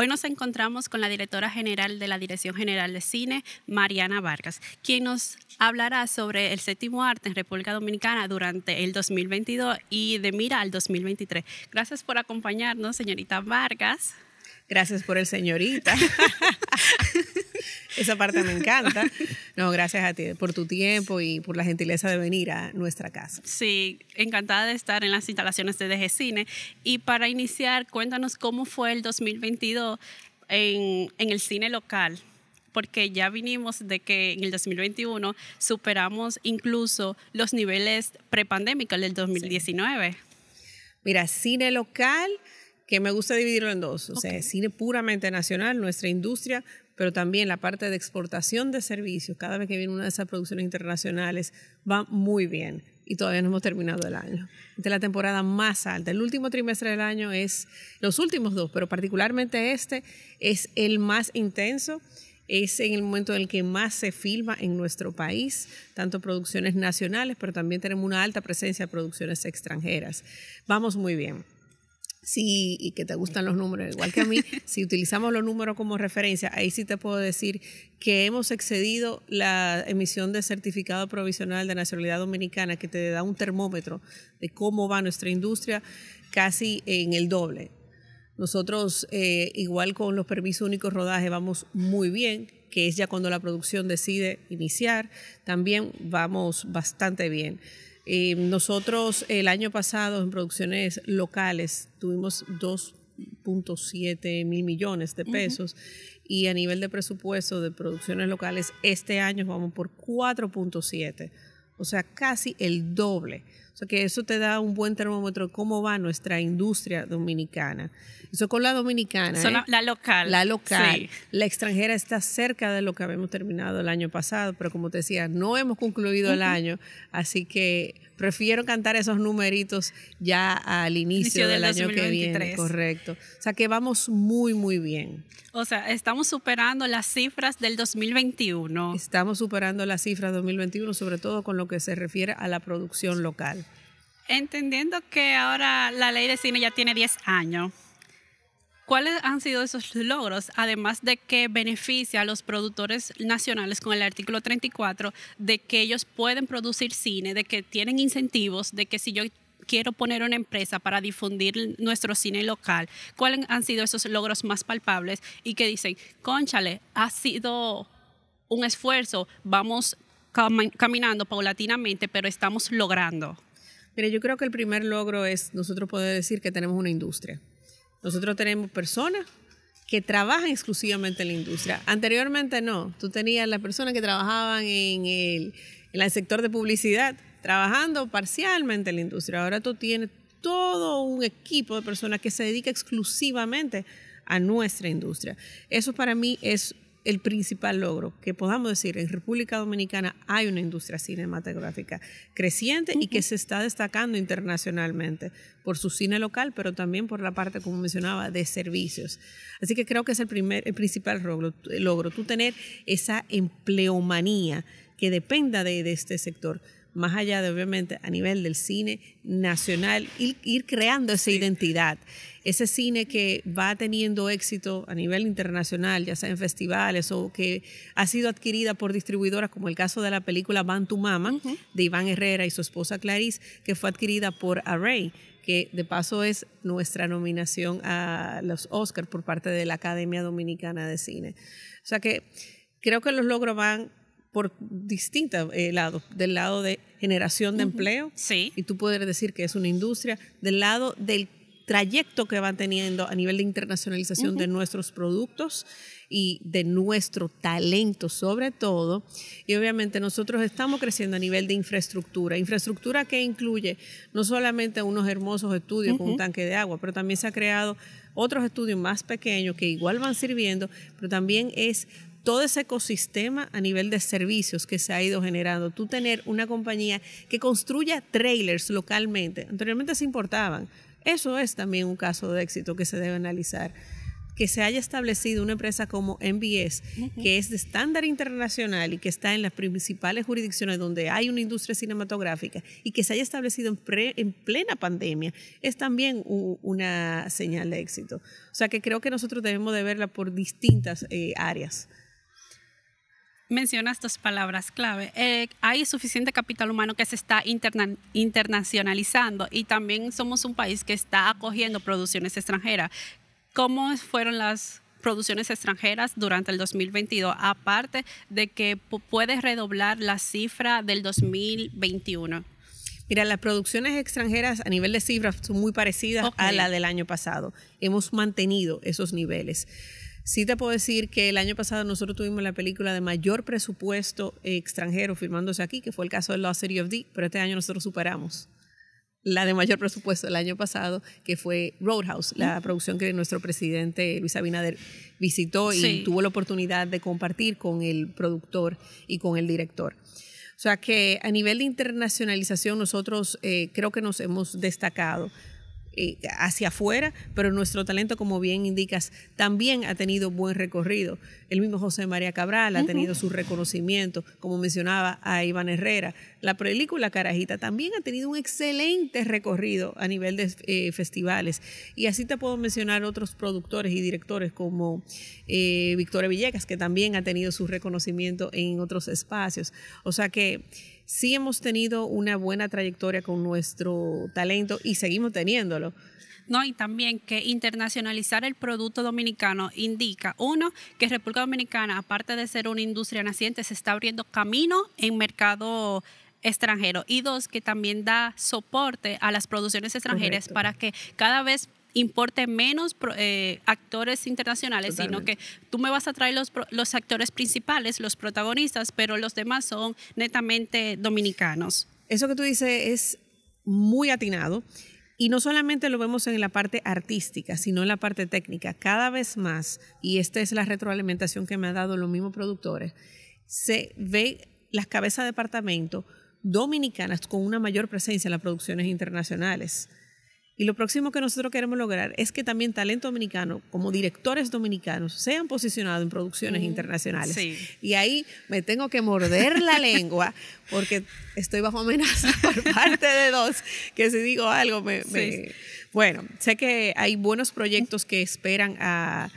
Hoy nos encontramos con la directora general de la Dirección General de Cine, Mariana Vargas, quien nos hablará sobre el séptimo arte en República Dominicana durante el 2022 y de mira al 2023. Gracias por acompañarnos, señorita Vargas. Gracias por el señorita. Esa parte me encanta. No, gracias a ti por tu tiempo y por la gentileza de venir a nuestra casa. Sí, encantada de estar en las instalaciones de DG Cine. Y para iniciar, cuéntanos cómo fue el 2022 en, el cine local, porque ya vinimos de que en el 2021 superamos incluso los niveles prepandémicos del 2019. Mira, cine local que me gusta dividirlo en dos. O sea, cine puramente nacional, nuestra industria, pero también la parte de exportación de servicios. Cada vez que viene una de esas producciones internacionales, va muy bien. Y todavía no hemos terminado el año. Esta es la temporada más alta. El último trimestre del año es, los últimos dos, pero particularmente este, es el más intenso es en el momento en el que más se filma en nuestro país, tanto producciones nacionales, pero también tenemos una alta presencia de producciones extranjeras. Vamos muy bien. Sí, y que te gustan los números, igual que a mí, si utilizamos los números como referencia, ahí sí te puedo decir que hemos excedido la emisión de certificado provisional de nacionalidad dominicana, que te da un termómetro de cómo va nuestra industria, casi en el doble. Nosotros, eh, igual con los permisos únicos rodaje, vamos muy bien, que es ya cuando la producción decide iniciar, también vamos bastante bien. Eh, nosotros el año pasado en producciones locales tuvimos 2.7 mil millones de pesos y a nivel de presupuesto de producciones locales este año vamos por 4.7, o sea, casi el doble. O sea que eso te da un buen termómetro de cómo va nuestra industria dominicana. Eso con la dominicana. ¿eh? la, local. La local. La extranjera está cerca de lo que habíamos terminado el año pasado, pero como te decía, no hemos concluido el año, así que prefiero cantar esos numeritos ya al inicio, del, año que viene. Correcto. O sea que vamos muy, muy bien. O sea, estamos superando las cifras del 2021. Estamos superando las cifras 2021, sobre todo con lo que se refiere a la producción local entendiendo que ahora la ley de cine ya tiene 10 años, ¿cuáles han sido esos logros, además de que beneficia a los productores nacionales con el artículo 34, de que ellos pueden producir cine, de que tienen incentivos, de que si yo quiero poner una empresa para difundir nuestro cine local, ¿cuáles han sido esos logros más palpables y que dicen, conchale, ha sido un esfuerzo, vamos caminando paulatinamente, pero estamos logrando? Mire, yo creo que el primer logro es nosotros poder decir que tenemos una industria. Nosotros tenemos personas que trabajan exclusivamente en la industria. Anteriormente no, tú tenías las personas que trabajaban en el, sector de publicidad, trabajando parcialmente en la industria. Ahora tú tienes todo un equipo de personas que se dedica exclusivamente a nuestra industria. Eso para mí es el principal logro, que podamos decir, en República Dominicana hay una industria cinematográfica creciente y que se está destacando internacionalmente por su cine local, pero también por la parte, como mencionaba, de servicios. Así que creo que es el, principal logro, logro, tú tener esa empleomanía que dependa de este sector más allá de obviamente a nivel del cine nacional, ir, creando esa identidad. Ese cine que va teniendo éxito a nivel internacional, ya sea en festivales o que ha sido adquirida por distribuidoras, como el caso de la película Van Tu Mama, de Iván Herrera y su esposa Clarice, que fue adquirida por Array, que de paso es nuestra nominación a los Oscars por parte de la Academia Dominicana de Cine. O sea que creo que los logros van por distintos eh, lados, del lado de generación de empleo, sí. y tú puedes decir que es una industria, del lado del trayecto que va teniendo a nivel de internacionalización de nuestros productos y de nuestro talento sobre todo. Y obviamente nosotros estamos creciendo a nivel de infraestructura, infraestructura que incluye no solamente unos hermosos estudios con un tanque de agua, pero también se ha creado otros estudios más pequeños que igual van sirviendo, pero también es todo ese ecosistema a nivel de servicios que se ha ido generando. Tú tener una compañía que construya trailers localmente, anteriormente se importaban. Eso es también un caso de éxito que se debe analizar. Que se haya establecido una empresa como MBS, que es de estándar internacional y que está en las principales jurisdicciones donde hay una industria cinematográfica y que se haya establecido en, plena pandemia, es también una señal de éxito. O sea que creo que nosotros debemos de verla por distintas eh, áreas mencionas dos palabras clave. Eh, hay suficiente capital humano que se está internacionalizando y también somos un país que está acogiendo producciones extranjeras. ¿Cómo fueron las producciones extranjeras durante el 2022, aparte de que puedes redoblar la cifra del 2021? Mira, las producciones extranjeras a nivel de cifras son muy parecidas a la del año pasado. Hemos mantenido esos niveles. Sí te puedo decir que el año pasado nosotros tuvimos la película de mayor presupuesto extranjero firmándose aquí, que fue el caso de Lost City of D, pero este año nosotros superamos la de mayor presupuesto del año pasado, que fue Roadhouse, la producción que nuestro presidente Luis Abinader visitó y tuvo la oportunidad de compartir con el productor y con el director. O sea que a nivel de internacionalización nosotros eh, creo que nos hemos destacado. Eh, hacia afuera, pero nuestro talento, como bien indicas, también ha tenido buen recorrido. El mismo José María Cabral ha tenido su reconocimiento, como mencionaba a Iván Herrera. La película Carajita también ha tenido un excelente recorrido a nivel de eh, festivales. Y así te puedo mencionar otros productores y directores como eh, Victoria Villegas, que también ha tenido su reconocimiento en otros espacios. O sea que sí hemos tenido una buena trayectoria con nuestro talento y seguimos teniéndolo. No, y también que internacionalizar el producto dominicano indica, uno, que República Dominicana, aparte de ser una industria naciente, se está abriendo camino en mercado extranjero y dos, que también da soporte a las producciones extranjeras para que cada vez importe menos eh, actores internacionales, sino que tú me vas a traer los, actores principales, los protagonistas, pero los demás son netamente dominicanos. Eso que tú dices es muy atinado. Y no solamente lo vemos en la parte artística, sino en la parte técnica. Cada vez más, y esta es la retroalimentación que me ha dado los mismos productores, se ve las cabezas de departamento dominicanas con una mayor presencia en las producciones internacionales. Y lo próximo que nosotros queremos lograr es que también talento dominicano, como directores dominicanos, sean posicionados en producciones mm, internacionales. Y ahí me tengo que morder la lengua porque estoy bajo amenaza por parte de dos, que si digo algo me, Bueno, sé que hay buenos proyectos que esperan a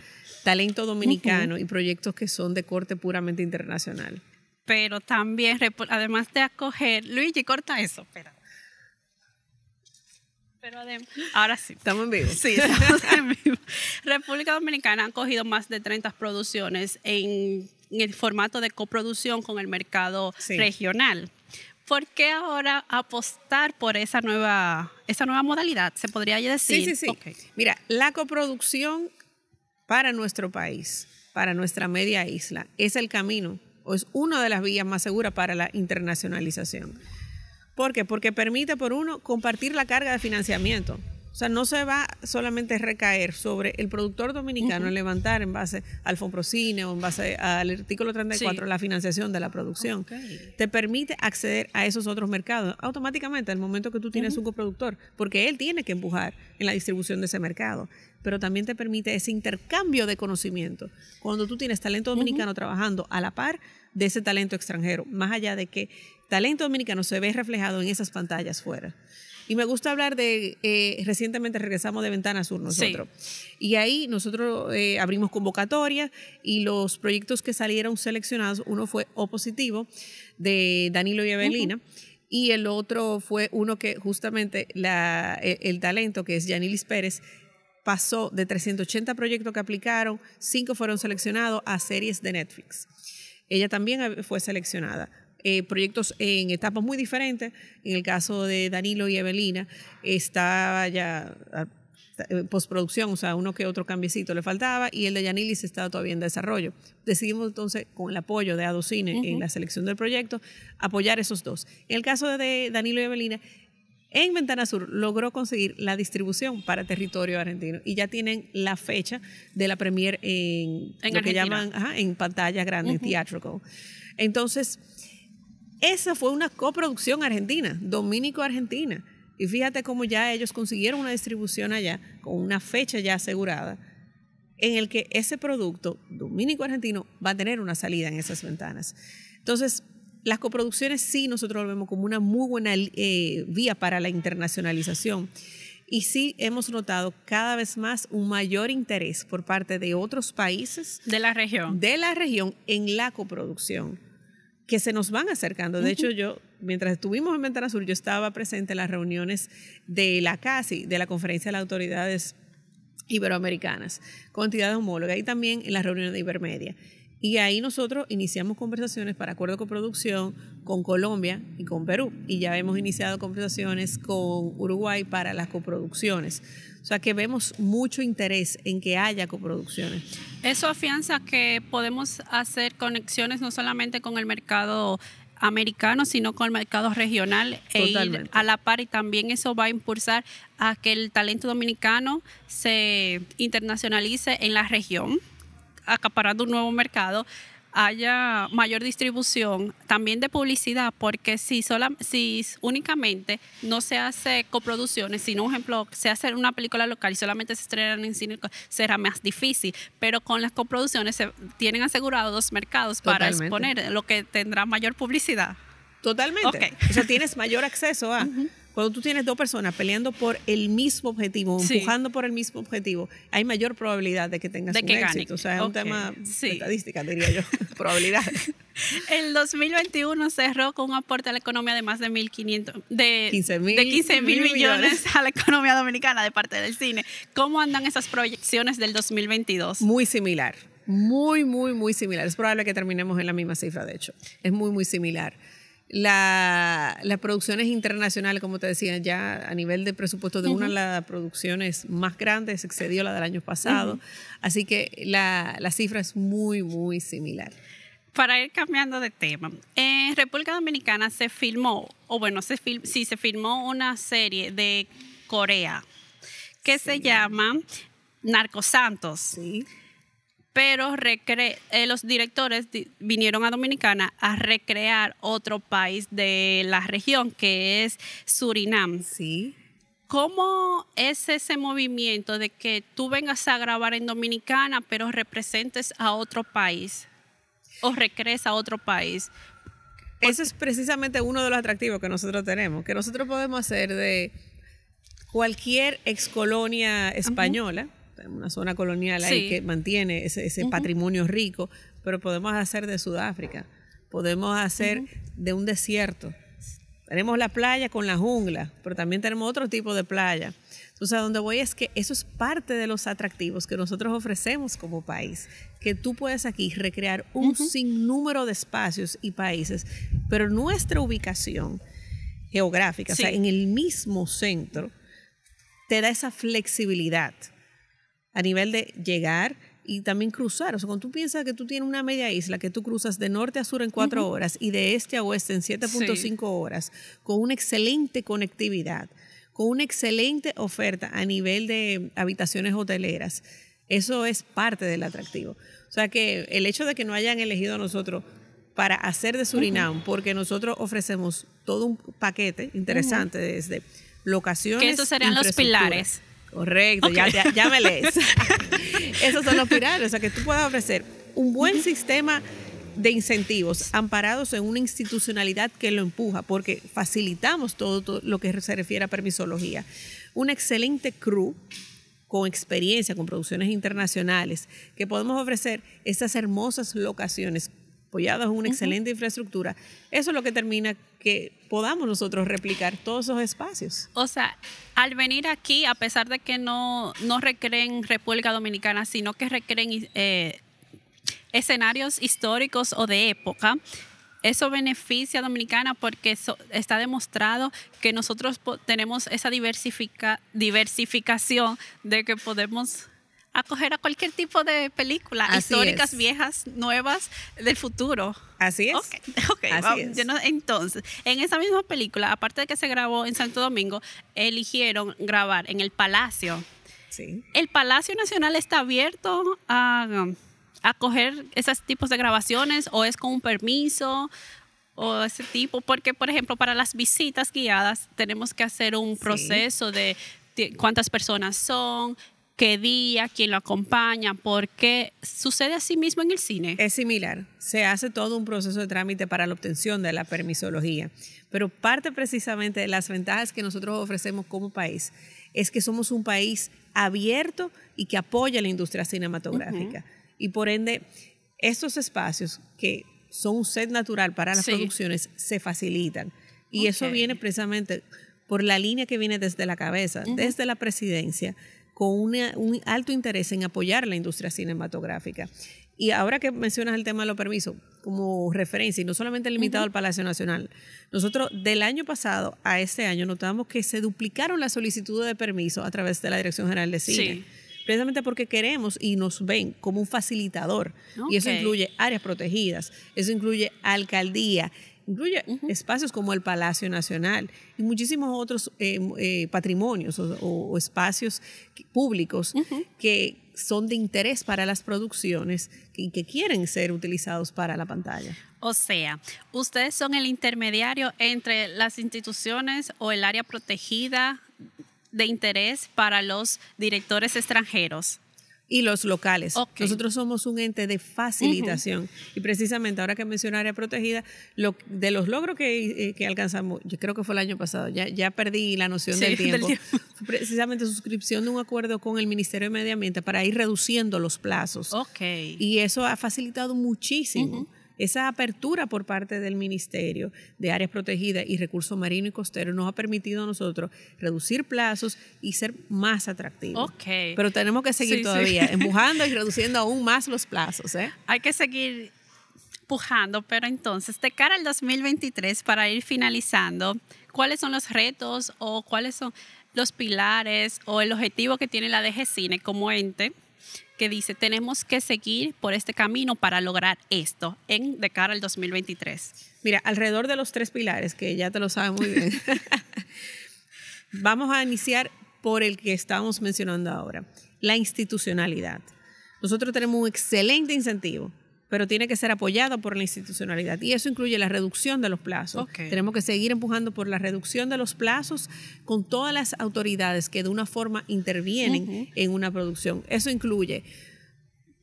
talento dominicano y proyectos que son de corte puramente internacional. Pero también, además de acoger, Luigi, corta eso, espera. Pero ahora sí. Estamos en vivo. Sí, estamos en vivo. República Dominicana ha cogido más de 30 producciones en, el formato de coproducción con el mercado regional. ¿Por qué ahora apostar por esa nueva, esa nueva modalidad? ¿Se podría decir? Sí, sí, sí. Mira, la coproducción para nuestro país, para nuestra media isla, es el camino o es una de las vías más seguras para la internacionalización ¿Por qué? Porque permite, por uno, compartir la carga de financiamiento. O sea, no se va solamente a recaer sobre el productor dominicano en levantar en base al Fonprocine o en base al artículo 34 la financiación de la producción. Te permite acceder a esos otros mercados automáticamente al momento que tú tienes un coproductor, porque él tiene que empujar en la distribución de ese mercado. Pero también te permite ese intercambio de conocimiento. Cuando tú tienes talento dominicano trabajando a la par de ese talento extranjero, más allá de que talento dominicano se ve reflejado en esas pantallas fuera. Y me gusta hablar de, eh, recientemente regresamos de Ventana Sur nosotros. Y ahí nosotros eh, abrimos convocatoria y los proyectos que salieron seleccionados, uno fue opositivo de Danilo y Evelina. Y el otro fue uno que justamente la, el, el, talento, que es Yanilis Pérez, pasó de 380 proyectos que aplicaron, cinco fueron seleccionados a series de Netflix. Ella también eh, fue seleccionada. Eh, proyectos en etapas muy diferentes. En el caso de Danilo y Evelina, estaba ya ah, eh, postproducción, o sea, uno que otro cambiecito le faltaba, y el de Yanilis estaba todavía en desarrollo. Decidimos entonces, con el apoyo de Adocine en la selección del proyecto, apoyar esos dos. En el caso de Danilo y Evelina, en Ventana Sur logró conseguir la distribución para territorio argentino y ya tienen la fecha de la premier en, lo que llaman en pantalla grande, uh Entonces, esa fue una coproducción argentina, dominico-argentina. Y fíjate cómo ya ellos consiguieron una distribución allá, con una fecha ya asegurada, en el que ese producto dominico-argentino va a tener una salida en esas ventanas. Entonces, las coproducciones sí nosotros lo vemos como una muy buena eh, vía para la internacionalización. Y sí hemos notado cada vez más un mayor interés por parte de otros países. De la región. De la región en la coproducción que se nos van acercando. De hecho, yo, mientras estuvimos en Ventana Sur, yo estaba presente en las reuniones de la CASI, de la Conferencia de las Autoridades Iberoamericanas, con entidades homólogas y también en las reuniones de Ibermedia. Y ahí nosotros iniciamos conversaciones para acuerdo de coproducción con Colombia y con Perú. Y ya hemos iniciado conversaciones con Uruguay para las coproducciones. O sea que vemos mucho interés en que haya coproducciones. Eso afianza que podemos hacer conexiones no solamente con el mercado americano, sino con el mercado regional e a la par y también eso va a impulsar a que el talento dominicano se internacionalice en la región acaparando un nuevo mercado, haya mayor distribución, también de publicidad, porque si, sola, si únicamente no se hace coproducciones, sino, por ejemplo, se hace una película local y solamente se estrenan en cine, será más difícil, pero con las coproducciones se tienen asegurados dos mercados para exponer, lo que tendrá mayor publicidad. Totalmente. O sea, tienes mayor acceso a... Cuando tú tienes dos personas peleando por el mismo objetivo, empujando por el mismo objetivo, hay mayor probabilidad de que tengas de un que éxito. Gane. O sea, es un tema estadística, diría yo. probabilidad. El 2021 cerró con un aporte a la economía de más de 1.500, de 15 mil millones a la economía dominicana de parte del cine. ¿Cómo andan esas proyecciones del 2022? Muy similar muy, muy, muy similar. Es probable que terminemos en la misma cifra, de hecho. Es muy, muy similar. La, producciones producción es como te decía, ya a nivel de presupuesto de una de las producciones más grandes, excedió la del año pasado, así que la, cifra es muy, muy similar. Para ir cambiando de tema, en República Dominicana se filmó, o bueno, se sí, se filmó una serie de Corea que se llama Narcosantos. Sí pero eh, los directores vinieron a Dominicana a recrear otro país de la región, que es Surinam. Sí. ¿Cómo es ese movimiento de que tú vengas a grabar en Dominicana, pero representes a otro país o recrees a otro país? Ese es precisamente uno de los atractivos que nosotros tenemos, que nosotros podemos hacer de cualquier excolonia española una zona colonial ahí que mantiene ese, patrimonio rico, pero podemos hacer de Sudáfrica, podemos hacer de un desierto. Tenemos la playa con la jungla, pero también tenemos otro tipo de playa. Entonces, a donde voy es que eso es parte de los atractivos que nosotros ofrecemos como país, que tú puedes aquí recrear un sinnúmero de espacios y países, pero nuestra ubicación geográfica, o sea, en el mismo centro, te da esa flexibilidad a nivel de llegar y también cruzar. O sea, cuando tú piensas que tú tienes una media isla que tú cruzas de norte a sur en cuatro horas y de este a oeste en 7.5 horas, con una excelente conectividad, con una excelente oferta a nivel de habitaciones hoteleras, eso es parte del atractivo. O sea que el hecho de que no hayan elegido a nosotros para hacer de Surinam, porque nosotros ofrecemos todo un paquete interesante desde locaciones. Que esos serían los pilares Correcto, ya, me lees. Esos son los pilares, o sea, que tú puedas ofrecer un buen sistema de incentivos amparados en una institucionalidad que lo empuja, porque facilitamos todo, lo que se refiere a permisología. Una excelente crew con experiencia, con producciones internacionales, que podemos ofrecer esas hermosas locaciones apoyados en una excelente infraestructura, eso es lo que termina que podamos nosotros replicar todos esos espacios. O sea, al venir aquí, a pesar de que no, no recreen República Dominicana, sino que recreen eh, escenarios históricos o de época, eso beneficia a Dominicana porque está demostrado que nosotros tenemos esa diversifica, diversificación de que podemos acoger a cualquier tipo de película, históricas, viejas, nuevas, del futuro. Así es. entonces, en esa misma película, aparte de que se grabó en Santo Domingo, eligieron grabar en el Palacio. El Palacio Nacional está abierto a acoger esos tipos de grabaciones o es con un permiso o ese tipo, porque por ejemplo para las visitas guiadas tenemos que hacer un proceso de cuántas personas son, qué día, quién lo acompaña, porque sucede así mismo en el cine. Es similar, se hace todo un proceso de trámite para la obtención de la permisología, pero parte precisamente de las ventajas que nosotros ofrecemos como país es que somos un país abierto y que apoya la industria cinematográfica. Y por ende, estos espacios que son un set natural para las producciones se facilitan. Y eso viene precisamente por la línea que viene desde la cabeza, desde la presidencia, con un alto interés en apoyar la industria cinematográfica. Y ahora que mencionas el tema de los permisos, como referencia, y no solamente limitado al Palacio Nacional, nosotros del año pasado a este año notamos que se duplicaron las solicitudes de permiso a través de la Dirección General de Cine. precisamente porque queremos y nos ven como un facilitador. Y eso incluye áreas protegidas, eso incluye alcaldía, incluye espacios como el Palacio Nacional y muchísimos otros eh, eh, patrimonios o, espacios públicos que son de interés para las producciones y que quieren ser utilizados para la pantalla. O sea, ustedes son el intermediario entre las instituciones o el área protegida de interés para los directores extranjeros y los locales. Nosotros somos un ente de facilitación y precisamente ahora que mencioné área protegida, lo, de los logros eh, que, alcanzamos, yo creo que fue el año pasado, ya, ya perdí la noción del, tiempo, precisamente suscripción de un acuerdo con el Ministerio de Medio Ambiente para ir reduciendo los plazos. Y eso ha facilitado muchísimo. Esa apertura por parte del Ministerio de Áreas Protegidas y Recursos Marinos y Costeros nos ha permitido a nosotros reducir plazos y ser más atractivos. Pero tenemos que seguir todavía empujando y reduciendo aún más los plazos. ¿eh? Hay que seguir empujando, pero entonces, de cara al 2023, para ir finalizando, ¿cuáles son los retos o cuáles son los pilares o el objetivo que tiene la DGCINE como ente? que dice, tenemos que seguir por este camino para lograr esto en de cara al 2023. Mira, alrededor de los tres pilares, que ya te lo sabes muy bien, vamos a iniciar por el que estamos mencionando ahora, la institucionalidad. Nosotros tenemos un excelente incentivo pero tiene que ser apoyado por la institucionalidad. Y eso incluye la reducción de los plazos. Tenemos que seguir empujando por la reducción de los plazos con todas las autoridades que de una forma intervienen en una producción. Eso incluye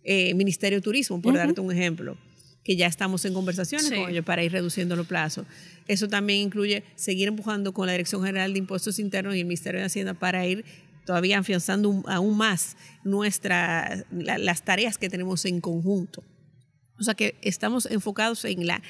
el eh, Ministerio de Turismo, por darte un ejemplo que ya estamos en conversaciones con ellos para ir reduciendo los plazos. Eso también incluye seguir empujando con la Dirección General de Impuestos Internos y el Ministerio de Hacienda para ir todavía afianzando aún más nuestra, las tareas que tenemos en conjunto. O sea que estamos enfocados en la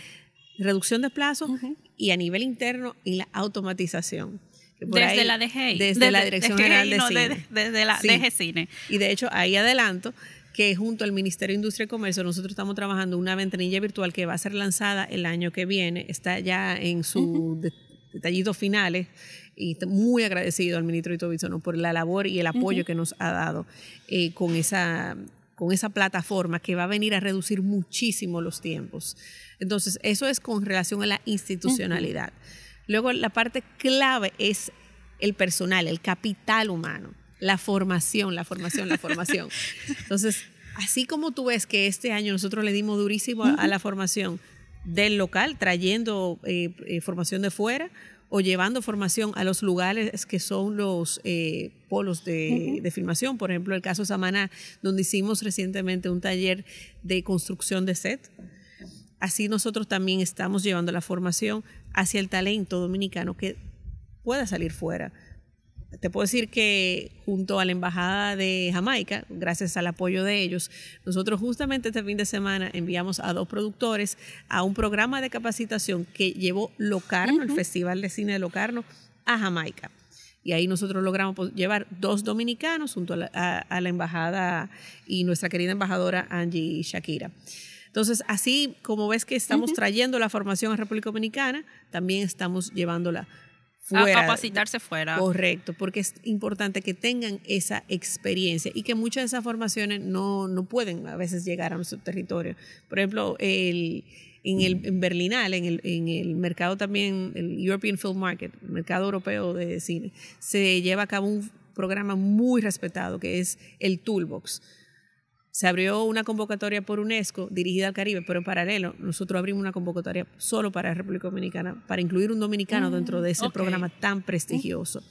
reducción de plazos y a nivel interno en la automatización. Desde la DGI. Desde, la Dirección General de Cine. Desde, la DG Cine. Y de hecho, ahí adelanto que junto al Ministerio de Industria y Comercio nosotros estamos trabajando una ventanilla virtual que va a ser lanzada el año que viene. Está ya en sus detallitos finales y muy agradecido al ministro Ito por la labor y el apoyo que nos ha dado eh, con esa con esa plataforma que va a venir a reducir muchísimo los tiempos. Entonces, eso es con relación a la institucionalidad. Luego, la parte clave es el personal, el capital humano, la formación, la formación, la formación. Entonces, así como tú ves que este año nosotros le dimos durísimo a, la formación del local, trayendo eh, eh, formación de fuera, o llevando formación a los lugares que son los eh, polos de, de, filmación. Por ejemplo, el caso Samaná, donde hicimos recientemente un taller de construcción de set. Así nosotros también estamos llevando la formación hacia el talento dominicano que pueda salir fuera te puedo decir que junto a la Embajada de Jamaica, gracias al apoyo de ellos, nosotros justamente este fin de semana enviamos a dos productores a un programa de capacitación que llevó Locarno, el Festival de Cine de Locarno, a Jamaica. Y ahí nosotros logramos pues, llevar dos dominicanos junto a la, embajada y nuestra querida embajadora Angie Shakira. Entonces, así como ves que estamos trayendo la formación a República Dominicana, también estamos llevándola a capacitarse fuera. Correcto, porque es importante que tengan esa experiencia y que muchas de esas formaciones no, pueden a veces llegar a nuestro territorio. Por ejemplo, en el en Berlinal, en el, en el mercado también, el European Film Market, mercado europeo de cine, se lleva a cabo un programa muy respetado que es el Toolbox se abrió una convocatoria por UNESCO dirigida al Caribe, pero en paralelo nosotros abrimos una convocatoria solo para la República Dominicana, para incluir un dominicano mm, dentro de ese programa tan prestigioso.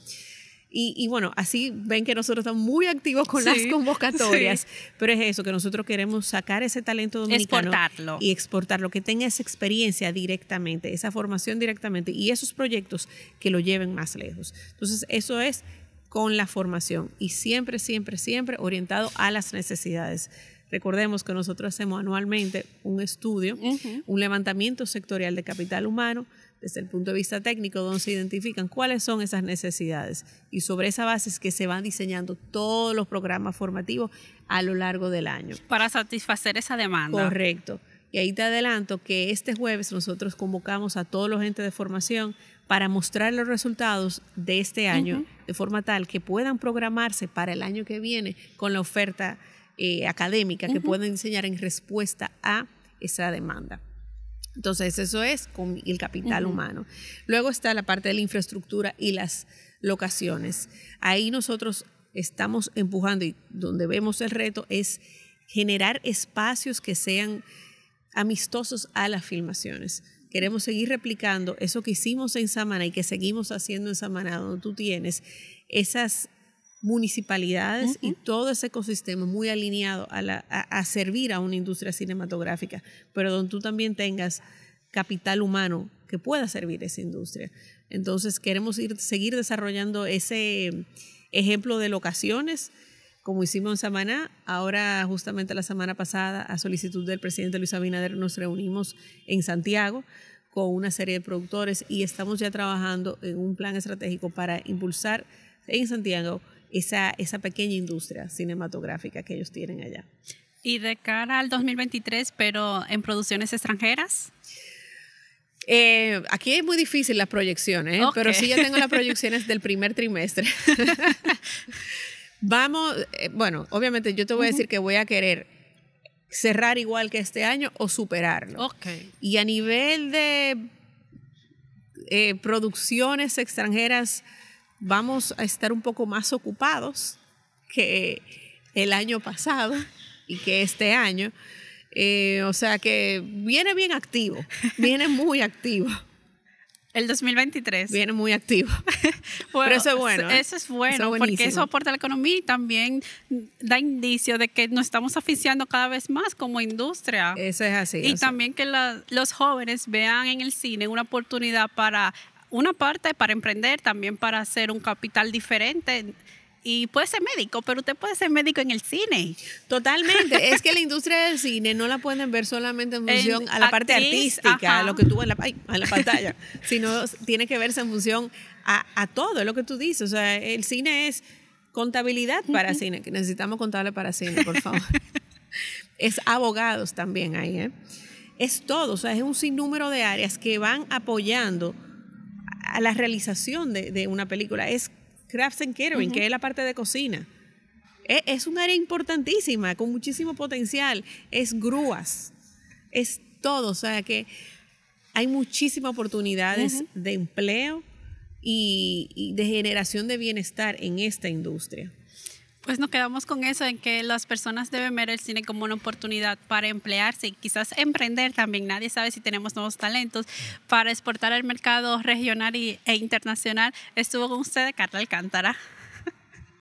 Y, bueno, así ven que nosotros estamos muy activos con las convocatorias, pero es eso, que nosotros queremos sacar ese talento dominicano Exportarlo. y exportarlo, que tenga esa experiencia directamente, esa formación directamente y esos proyectos que lo lleven más lejos. Entonces, eso es con la formación y siempre, siempre, siempre orientado a las necesidades. Recordemos que nosotros hacemos anualmente un estudio, un levantamiento sectorial de capital humano desde el punto de vista técnico, donde se identifican cuáles son esas necesidades. Y sobre esa base es que se van diseñando todos los programas formativos a lo largo del año. Para satisfacer esa demanda. Correcto. Y ahí te adelanto que este jueves nosotros convocamos a todos los entes de formación para mostrar los resultados de este año de forma tal que puedan programarse para el año que viene con la oferta eh, académica que puedan enseñar en respuesta a esa demanda. Entonces, eso es con el capital humano. Luego está la parte de la infraestructura y las locaciones. Ahí nosotros estamos empujando y donde vemos el reto es generar espacios que sean amistosos a las filmaciones queremos seguir replicando eso que hicimos en Samaná y que seguimos haciendo en Samaná, donde tú tienes esas municipalidades y todo ese ecosistema muy alineado a, servir a una industria cinematográfica, pero donde tú también tengas capital humano que pueda servir a esa industria. Entonces queremos ir, seguir desarrollando ese ejemplo de locaciones como hicimos en Samaná, ahora justamente la semana pasada, a solicitud del presidente Luis Abinader, nos reunimos en Santiago con una serie de productores y estamos ya trabajando en un plan estratégico para impulsar en Santiago esa, esa pequeña industria cinematográfica que ellos tienen allá. ¿Y de cara al 2023, pero en producciones extranjeras? Eh, aquí es muy difícil las proyecciones, ¿eh? pero sí ya tengo las proyecciones del primer trimestre. Vamos, eh, bueno, obviamente yo te voy a decir que voy a querer cerrar igual que este año o superarlo. Y a nivel de eh, producciones extranjeras, vamos a estar un poco más ocupados que el año pasado y que este año. Eh, o sea que viene bien activo, viene muy activo. El 2023. Viene muy activo. Pero ¿eh? eso es bueno. Eso es bueno, porque eso aporta a la economía y también da indicio de que nos estamos aficiando cada vez más como industria. Eso es así. Y también que los jóvenes vean en el cine una oportunidad para, una parte para emprender, también para hacer un capital diferente y puede ser médico, pero usted puede ser médico en el cine. Totalmente. es que la industria del cine no la pueden ver solamente en función a la parte artística, a lo que tú ves en la, pantalla, sino tiene que verse en función a, a todo, lo que tú dices. O sea, el cine es contabilidad para cine, que necesitamos contable para cine, por favor. es abogados también ahí, ¿eh? Es todo, o sea, es un sinnúmero de áreas que van apoyando a la realización de, de, una película. Es Crafts and Catering, que es la parte de cocina. E, es, un área importantísima, con muchísimo potencial. Es grúas, es todo. O sea que hay muchísimas oportunidades de empleo y de generación de bienestar en esta industria. Pues nos quedamos con eso, en que las personas deben ver el cine como una oportunidad para emplearse y quizás emprender también. Nadie sabe si tenemos nuevos talentos para exportar al mercado regional e internacional. Estuvo con usted Carla Alcántara.